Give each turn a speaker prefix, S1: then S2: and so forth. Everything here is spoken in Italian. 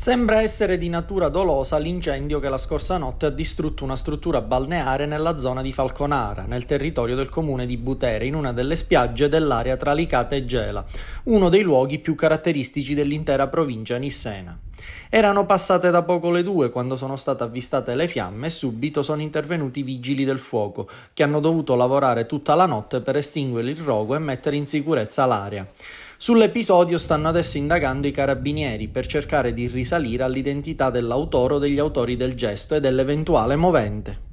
S1: Sembra essere di natura dolosa l'incendio che la scorsa notte ha distrutto una struttura balneare nella zona di Falconara, nel territorio del comune di Butere, in una delle spiagge dell'area tra Licata e Gela, uno dei luoghi più caratteristici dell'intera provincia nissena. Erano passate da poco le due quando sono state avvistate le fiamme e subito sono intervenuti i vigili del fuoco, che hanno dovuto lavorare tutta la notte per estinguere il rogo e mettere in sicurezza l'area. Sull'episodio stanno adesso indagando i carabinieri per cercare di risalire all'identità dell'autore o degli autori del gesto e dell'eventuale movente.